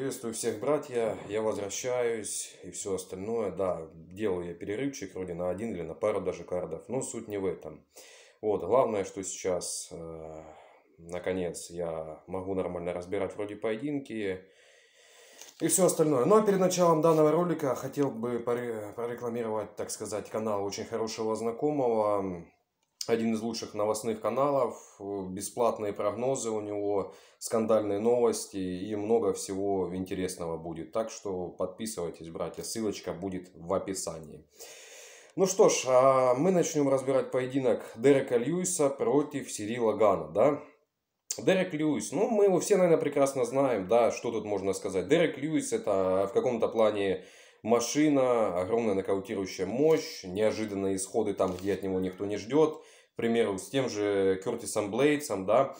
Приветствую всех, братья. Я возвращаюсь и все остальное. Да, делаю я перерывчик вроде на один или на пару даже кардов, но суть не в этом. Вот, главное, что сейчас, э, наконец, я могу нормально разбирать вроде поединки и все остальное. Ну а перед началом данного ролика хотел бы порекламировать, так сказать, канал очень хорошего знакомого, один из лучших новостных каналов, э, бесплатные прогнозы у него, скандальные новости и много всего интересного будет. Так что подписывайтесь, братья, ссылочка будет в описании. Ну что ж, а мы начнем разбирать поединок Дерека Льюиса против Сирила Гана, да? Дерек Льюис, ну мы его все, наверное, прекрасно знаем, да, что тут можно сказать. Дерек Льюис это в каком-то плане машина, огромная нокаутирующая мощь, неожиданные исходы там, где от него никто не ждет, к примеру, с тем же Кертисом Блейдсом, да,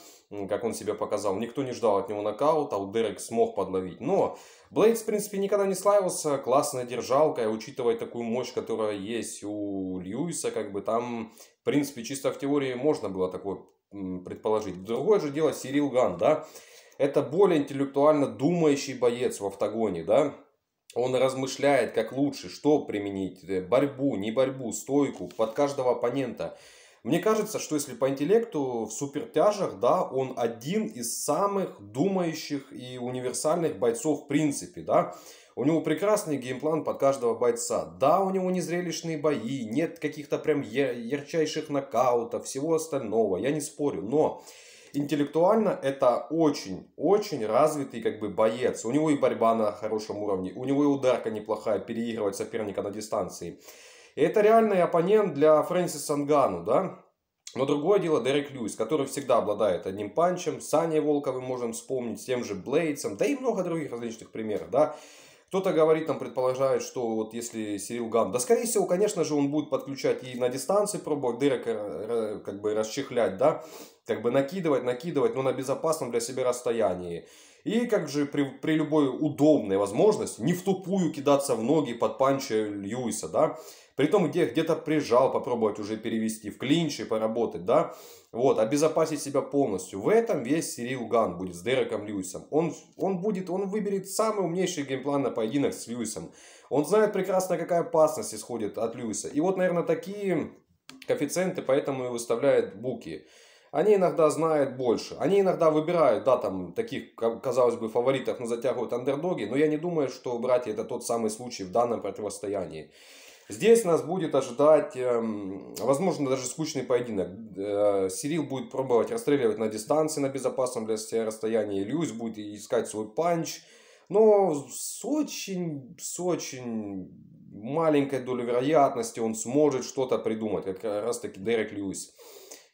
как он себя показал. Никто не ждал от него нокаута, а у Дерек смог подловить. Но Блейдс, в принципе, никогда не славился классной держалкой, учитывая такую мощь, которая есть у Льюиса, как бы там, в принципе, чисто в теории можно было такое предположить. Другое же дело Сирил Ган, да, это более интеллектуально думающий боец в автогоне, да, он размышляет, как лучше, что применить, э, борьбу, не борьбу, стойку под каждого оппонента – мне кажется, что если по интеллекту в супертяжах, да, он один из самых думающих и универсальных бойцов в принципе, да. У него прекрасный геймплан под каждого бойца. Да, у него незрелищные бои, нет каких-то прям ярчайших нокаутов, всего остального, я не спорю, но интеллектуально это очень-очень развитый как бы боец. У него и борьба на хорошем уровне, у него и ударка неплохая, переигрывать соперника на дистанции. И это реальный оппонент для Фрэнсиса Нгану, да? Но другое дело Дерек Льюис, который всегда обладает одним панчем, Саней Волковым можем вспомнить, с тем же Блейдсом, да и много других различных примеров, да. Кто-то говорит, там предполагает, что вот если Сирил Ган, да скорее всего, конечно же, он будет подключать и на дистанции пробовать Дерека э, как бы расчехлять, да, как бы накидывать, накидывать, но на безопасном для себя расстоянии. И как же при, при любой удобной возможности, не в тупую кидаться в ноги под панчи Льюиса, да, Притом где-то где прижал, попробовать уже перевести в клинчи, поработать, да. Вот, обезопасить себя полностью. В этом весь Сирил Ган будет с Дереком Льюисом. Он, он будет, он выберет самый умнейший геймплан на поединок с Льюисом. Он знает прекрасно, какая опасность исходит от Льюиса. И вот, наверное, такие коэффициенты поэтому и выставляют буки. Они иногда знают больше. Они иногда выбирают, да, там, таких, казалось бы, фаворитов, но затягивают андердоги. Но я не думаю, что, братья, это тот самый случай в данном противостоянии. Здесь нас будет ожидать, эм, возможно, даже скучный поединок. Э, Сирил будет пробовать расстреливать на дистанции, на безопасном для себя расстоянии. Льюис будет искать свой панч. Но с очень, с очень маленькой долей вероятности он сможет что-то придумать. Как раз таки Дерек Льюис.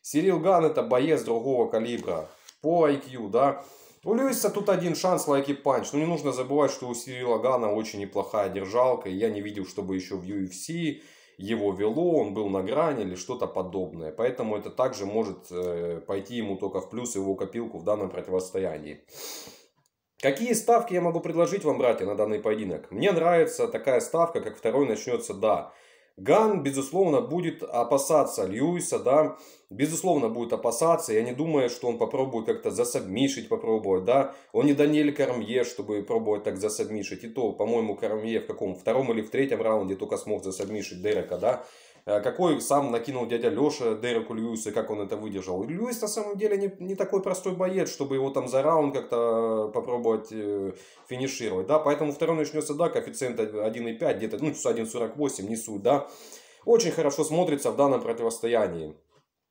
Сирил Ган это боец другого калибра. По IQ, да. У Льюиса тут один шанс, лайки панч. Но ну, не нужно забывать, что у Сирила Гана очень неплохая держалка. И я не видел, чтобы еще в UFC его вело, он был на грани или что-то подобное. Поэтому это также может э, пойти ему только в плюс его копилку в данном противостоянии. Какие ставки я могу предложить вам, братья, на данный поединок? Мне нравится такая ставка, как второй начнется «да». Ган, безусловно, будет опасаться Льюиса, да, безусловно, будет опасаться. Я не думаю, что он попробует как-то засабмишить, попробовать, да. Он не Даниэль Карамье, чтобы пробовать так засабмишить. И то, по-моему, Карамье в каком, втором или в третьем раунде только смог засабмишить Дерека, да. Э, какой сам накинул дядя Леша Дереку Льюису и как он это выдержал. И Льюис на самом деле не, не такой простой боец, чтобы его там за раунд как-то э, попробовать э, финишировать, да, поэтому второй начнется, да, коэффициент 1,5, где-то, ну, 1,48, не суть, да, очень хорошо смотрится в данном противостоянии.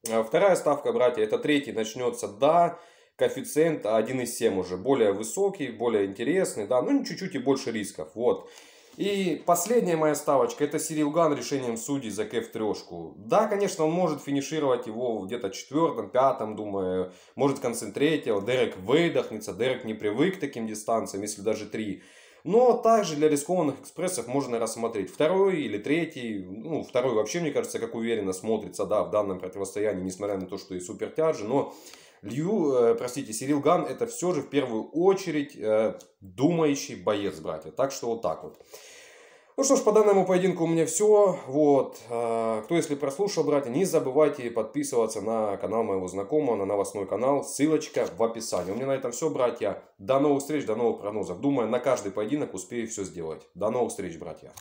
Э, вторая ставка, братья, это третий начнется, да, коэффициент 1,7 уже, более высокий, более интересный, да, ну, чуть-чуть и больше рисков, вот. И последняя моя ставочка, это Сирилган решением судей за кэф трешку. Да, конечно, он может финишировать его где-то четвертом, пятом, думаю, может в конце третьего. Дерек выдохнется, Дерек не привык к таким дистанциям, если даже три. Но также для рискованных экспрессов можно рассмотреть второй или третий. Ну, второй вообще, мне кажется, как уверенно смотрится, да, в данном противостоянии, несмотря на то, что и супертяжи, но Лью, э, простите, Сирил Ган это все же в первую очередь э, думающий боец, братья. Так что вот так вот. Ну что ж, по данному поединку у меня все. Вот. Э, кто, если прослушал, братья, не забывайте подписываться на канал моего знакомого, на новостной канал. Ссылочка в описании. У меня на этом все, братья. До новых встреч, до новых прогнозов. Думаю, на каждый поединок успею все сделать. До новых встреч, братья.